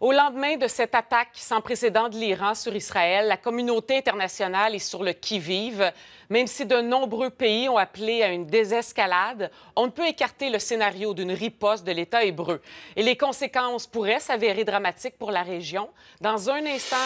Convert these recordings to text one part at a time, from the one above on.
Au lendemain de cette attaque sans précédent de l'Iran sur Israël, la communauté internationale est sur le qui-vive. Même si de nombreux pays ont appelé à une désescalade, on ne peut écarter le scénario d'une riposte de l'État hébreu. Et les conséquences pourraient s'avérer dramatiques pour la région. Dans un instant,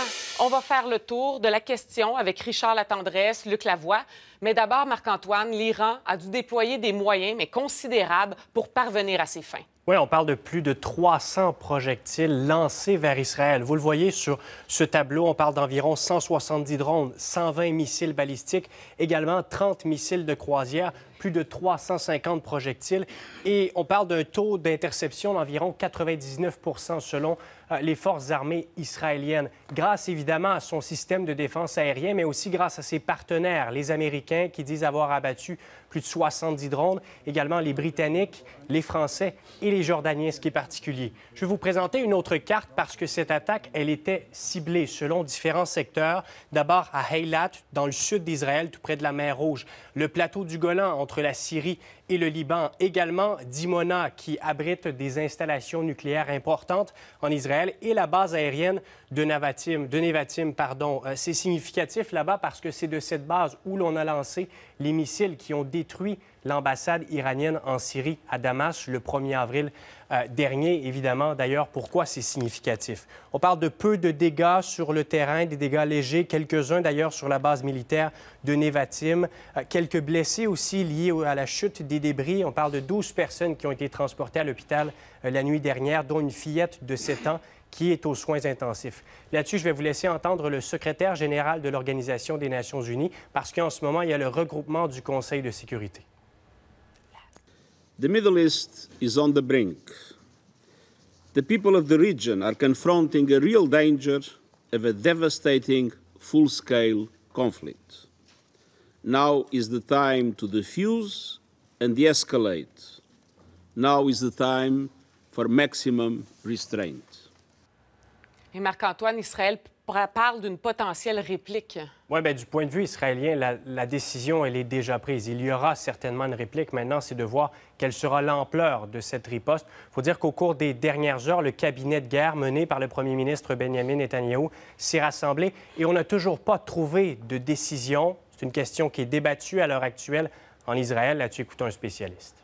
on va faire le tour de la question avec Richard Latendresse, Luc Lavoie. Mais d'abord, Marc-Antoine, l'Iran a dû déployer des moyens, mais considérables, pour parvenir à ses fins. Oui, on parle de plus de 300 projectiles lancés vers Israël. Vous le voyez sur ce tableau, on parle d'environ 170 drones, 120 missiles balistiques, également 30 missiles de croisière plus de 350 projectiles. Et on parle d'un taux d'interception d'environ 99 selon euh, les forces armées israéliennes, grâce évidemment à son système de défense aérienne, mais aussi grâce à ses partenaires, les Américains, qui disent avoir abattu plus de 70 drones, également les Britanniques, les Français et les Jordaniens, ce qui est particulier. Je vais vous présenter une autre carte parce que cette attaque, elle était ciblée selon différents secteurs. D'abord à Heilat, dans le sud d'Israël, tout près de la mer Rouge, le plateau du Golan, entre la Syrie et le Liban. Également, Dimona, qui abrite des installations nucléaires importantes en Israël, et la base aérienne de, Navatim, Nevatim. Pardon. Euh, c'est significatif là-bas parce que c'est de cette base où l'on a lancé les missiles qui ont détruit l'ambassade iranienne en Syrie à Damas le 1er avril euh, dernier, évidemment. D'ailleurs, pourquoi c'est significatif? On parle de peu de dégâts sur le terrain, des dégâts légers, quelques-uns d'ailleurs sur la base militaire de Nevatim, euh, quelques blessés aussi liés à la chute des débris. On parle de 12 personnes qui ont été transportées à l'hôpital euh, la nuit dernière, dont une fillette de 7 ans qui est aux soins intensifs. Là-dessus, je vais vous laisser entendre le secrétaire général de l'Organisation des Nations Unies, parce qu'en ce moment, il y a le regroupement du Conseil de sécurité. The Middle East is on the brink. The people of the region are confronting a real danger of a devastating full scale conflict. Now is the time to defuse and de escalate. Now is the time for maximum restraint. Et Marc-Antoine, Israël parle d'une potentielle réplique. Oui, bien, du point de vue israélien, la, décision, elle est déjà prise. Il y aura certainement une réplique. Maintenant, c'est de voir quelle sera l'ampleur de cette riposte. Il faut dire qu'au cours des dernières heures, le cabinet de guerre mené par le premier ministre Benjamin Netanyahu s'est rassemblé et on n'a toujours pas trouvé de décision. C'est une question qui est débattue à l'heure actuelle en Israël. Là-dessus, écoutons un spécialiste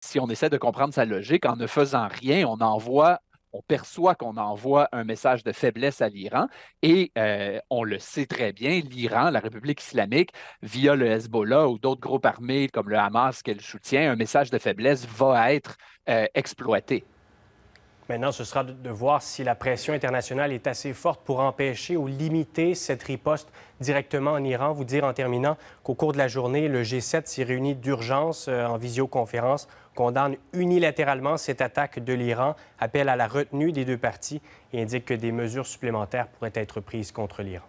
si on essaie de comprendre sa logique, en ne faisant rien, on envoie on perçoit qu'on envoie un message de faiblesse à l'Iran et euh, on le sait très bien, l'Iran, la République islamique, via le Hezbollah ou d'autres groupes armés comme le Hamas qu'elle soutient, un message de faiblesse va être euh, exploité. Maintenant, ce sera de voir si la pression internationale est assez forte pour empêcher ou limiter cette riposte directement en Iran. Vous dire en terminant qu'au cours de la journée, le G7 s'est réuni d'urgence euh, en visioconférence, condamne unilatéralement cette attaque de l'Iran, appelle à la retenue des deux parties et indique que des mesures supplémentaires pourraient être prises contre l'Iran.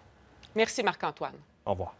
Merci Marc-Antoine. Au revoir.